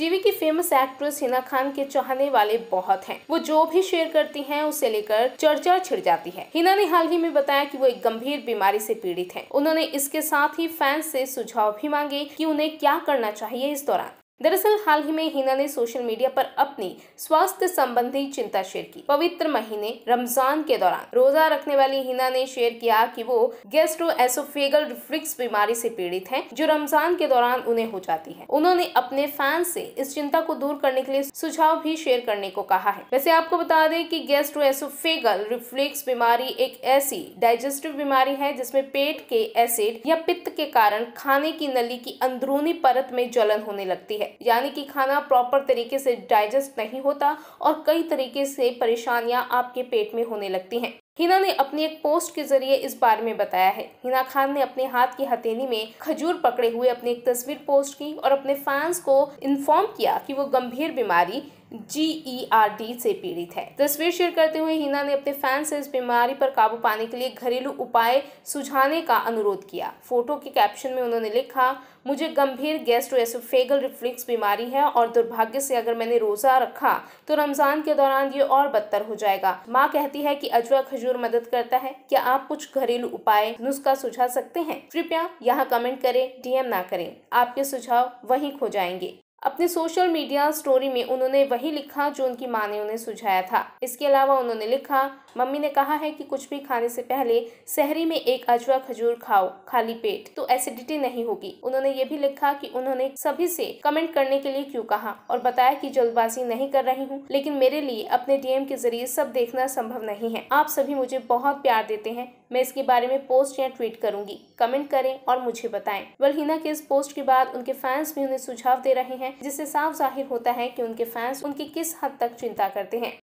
TV की famous actress Hina Khan के चाहने वाले बहुत हैं वो जो भी शेयर करती हैं उसे लेकर चर्चा छिड़ जाती है हिना ने हाल ही में बताया कि वो एक गंभीर बीमारी से पीड़ित हैं उन्होंने इसके साथ ही फैंस से सुझाव भी मांगे कि उन्हें क्या करना चाहिए इस दौरान दरअसल हाल ही में हिना ने सोशल मीडिया पर अपनी स्वास्थ्य संबंधी चिंता शेयर की पवित्र महीने रमजान के दौरान रोजा रखने वाली हिना ने शेयर किया कि वो एसोफेगल रिफ्लिक्स बीमारी से पीड़ित हैं जो रमजान के दौरान उन्हें हो जाती है उन्होंने अपने फैंस से इस चिंता को दूर करने के लिए सुझाव भी शेयर करने को कहा है वैसे आपको बता दें की कि एसोफेगल रिफ्लिक्स बीमारी एक ऐसी डाइजेस्टिव बीमारी है जिसमे पेट के एसिड या पित्त के कारण खाने की नली की अंदरूनी परत में जलन होने लगती है यानी कि खाना प्रॉपर तरीके से डाइजेस्ट नहीं होता और कई तरीके से परेशानियां आपके पेट में होने लगती हैं हिना ने अपनी एक पोस्ट के जरिए इस बारे में बताया है हिना खान ने अपने हाथ की हथेली में खजूर पकड़े हुए अपनी एक तस्वीर पोस्ट की और अपने फैंस को इन्फॉर्म किया कि वो गंभीर बीमारी जी ई आर डी से पीड़ित है तस्वीर शेयर करते हुए हिना ने अपने फैंस से इस बीमारी पर काबू पाने के लिए घरेलू उपाय सुझाने का अनुरोध किया फोटो के कैप्शन में उन्होंने लिखा मुझे गंभीर गैस्ट्रोएसोफेगल रिफ्लिक्स बीमारी है और दुर्भाग्य से अगर मैंने रोजा रखा तो रमजान के दौरान ये और बदतर हो जाएगा माँ कहती है कि अजवा खजूर मदद करता है क्या आप कुछ घरेलू उपाय नुस्खा सुझा सकते हैं कृपया यहाँ कमेंट करें डीएम ना करें आपके सुझाव वहीं खो जाएंगे अपने सोशल मीडिया स्टोरी में उन्होंने वही लिखा जो उनकी माँ ने उन्हें सुझाया था इसके अलावा उन्होंने लिखा मम्मी ने कहा है कि कुछ भी खाने से पहले सहरी में एक अजवा खजूर खाओ खाली पेट तो एसिडिटी नहीं होगी उन्होंने ये भी लिखा कि उन्होंने सभी से कमेंट करने के लिए क्यों कहा और बताया कि जल्दबाजी नहीं कर रही हूँ लेकिन मेरे लिए अपने डीएम के जरिए सब देखना संभव नहीं है आप सभी मुझे बहुत प्यार देते हैं मैं इसके बारे में पोस्ट या ट्वीट करूंगी कमेंट करें और मुझे बताएं वलहीना के इस पोस्ट के बाद उनके फैंस भी उन्हें सुझाव दे रहे हैं जिससे साफ जाहिर होता है कि उनके फैंस उनकी किस हद तक चिंता करते हैं